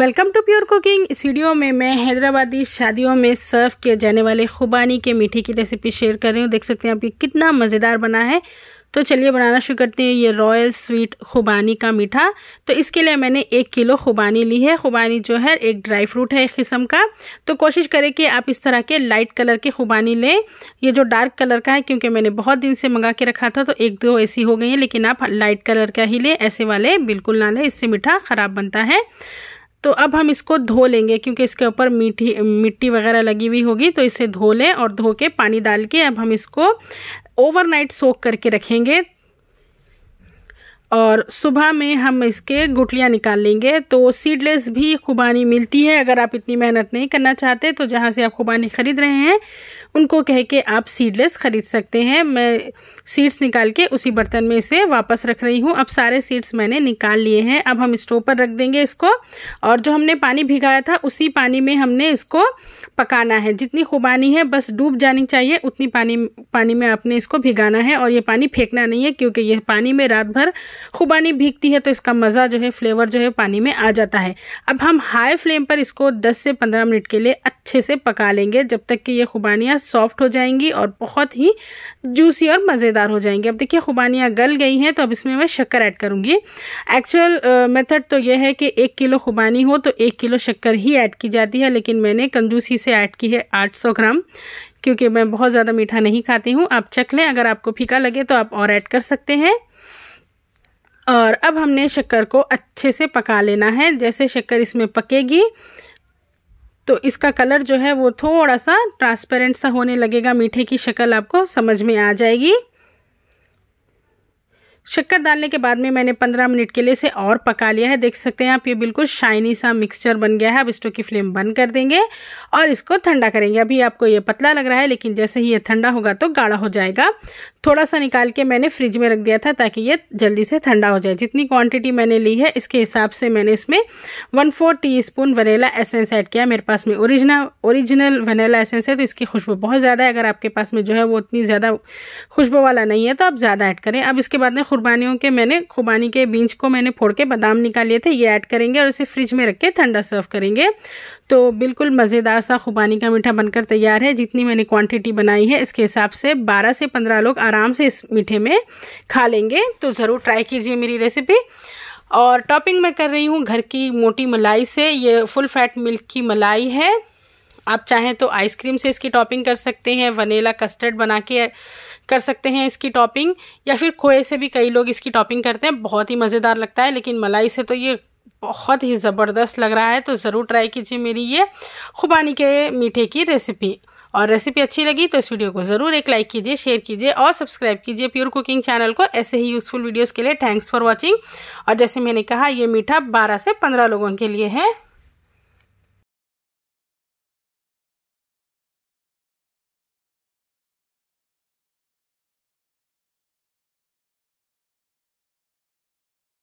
welcome to pure cooking इस video में मैं हैदराबादी शादियों में सर्व किए जाने वाले खुबानी के मीठे की रेसिपी शेयर कर रही हूँ देख सकते हैं आप ये कितना मज़ेदार बना है तो चलिए बनाना शुरू करते हैं ये रॉयल स्वीट खुबानी का मीठा तो इसके लिए मैंने एक किलो खुबानी ली है खुबानी जो है एक ड्राई फ्रूट है एक किस्म का तो कोशिश करें कि आप इस तरह के लाइट कलर के खुबानी लें ये जो डार्क कलर का है क्योंकि मैंने बहुत दिन से मंगा के रखा था तो एक दो ऐसी हो गई हैं लेकिन आप लाइट कलर का ही लें ऐसे वाले बिल्कुल ना लें इससे मीठा ख़राब बनता है तो अब हम इसको धो लेंगे क्योंकि इसके ऊपर मीठी मिट्टी वगैरह लगी हुई होगी तो इसे धो लें और धो के पानी डाल के अब हम इसको ओवरनाइट सोख करके रखेंगे और सुबह में हम इसके गुटलियाँ निकाल लेंगे तो सीडलेस भी खुबानी मिलती है अगर आप इतनी मेहनत नहीं करना चाहते तो जहाँ से आप खुबानी ख़रीद रहे हैं उनको कह के आप सीडलेस ख़रीद सकते हैं मैं सीड्स निकाल के उसी बर्तन में इसे वापस रख रही हूँ अब सारे सीड्स मैंने निकाल लिए हैं अब हम स्टोव पर रख देंगे इसको और जो हमने पानी भिगाया था उसी पानी में हमने इसको पकाना है जितनी खुबानी है बस डूब जानी चाहिए उतनी पानी पानी में आपने इसको भिगाना है और ये पानी फेंकना नहीं है क्योंकि ये पानी में रात भर खुबानी भीगती है तो इसका मज़ा जो है फ्लेवर जो है पानी में आ जाता है अब हम हाई फ्लेम पर इसको 10 से 15 मिनट के लिए अच्छे से पका लेंगे जब तक कि ये खुबानियाँ सॉफ्ट हो जाएंगी और बहुत ही जूसी और मज़ेदार हो जाएंगी अब देखिए खुबानियाँ गल गई हैं तो अब इसमें मैं शक्कर ऐड करूँगी एक्चुअल मेथड तो यह है कि एक किलो खुबानी हो तो एक किलो शक्कर ही ऐड की जाती है लेकिन मैंने कंजूसी से ऐड की है आठ ग्राम क्योंकि मैं बहुत ज़्यादा मीठा नहीं खाती हूँ आप चख लें अगर आपको फीका लगे तो आप और ऐड कर सकते हैं और अब हमने शक्कर को अच्छे से पका लेना है जैसे शक्कर इसमें पकेगी तो इसका कलर जो है वो थोड़ा सा ट्रांसपेरेंट सा होने लगेगा मीठे की शक्ल आपको समझ में आ जाएगी शक्कर डालने के बाद में मैंने पंद्रह मिनट के लिए इसे और पका लिया है देख सकते हैं आप ये बिल्कुल शाइनी सा मिक्सचर बन गया है अब स्टोव की फ्लेम बंद कर देंगे और इसको ठंडा करेंगे अभी आपको ये पतला लग रहा है लेकिन जैसे ही ये ठंडा होगा तो गाढ़ा हो जाएगा थोड़ा सा निकाल के मैंने फ्रिज में रख दिया था ताकि ये जल्दी से ठंडा हो जाए जितनी क्वांटिटी मैंने ली है इसके हिसाब से मैंने इसमें one four teaspoon vanilla essence add किया मेरे पास में ओरिजिनल ओरिजिनल वनीला एसेंस है तो इसकी खुशबू बहुत ज़्यादा है अगर आपके पास में जो है वो उतनी ज़्यादा खुशबू वाला नहीं है तो आप ज़्यादा ऐड करें अब इसके बाद में खुरबानियों के मैंने खुबानी के बीज को मैंने फोड़ के बादाम निकाले थे ये ऐड करेंगे और इसे फ्रिज में रख के ठंडा सर्व करेंगे तो बिल्कुल मज़ेदार सा खुबानी का मीठा बनकर तैयार है जितनी मैंने क्वांटिटी बनाई है इसके हिसाब से बारह से पंद्रह लोग आराम से इस मीठे में खा लेंगे तो ज़रूर ट्राई कीजिए मेरी रेसिपी और टॉपिंग मैं कर रही हूँ घर की मोटी मलाई से ये फुल फैट मिल्क की मलाई है आप चाहें तो आइसक्रीम से इसकी टॉपिंग कर सकते हैं वनीला कस्टर्ड बना के कर सकते हैं इसकी टॉपिंग या फिर खोए से भी कई लोग इसकी टॉपिंग करते हैं बहुत ही मज़ेदार लगता है लेकिन मलाई से तो ये बहुत ही ज़बरदस्त लग रहा है तो ज़रूर ट्राई कीजिए मेरी ये खुबानी के मीठे की रेसिपी और रेसिपी अच्छी लगी तो इस वीडियो को ज़रूर एक लाइक कीजिए शेयर कीजिए और सब्सक्राइब कीजिए प्योर कुकिंग चैनल को ऐसे ही यूज़फुल वीडियोज़ के लिए थैंक्स फॉर वॉचिंग और जैसे मैंने कहा ये मीठा बारह से पंद्रह लोगों के लिए है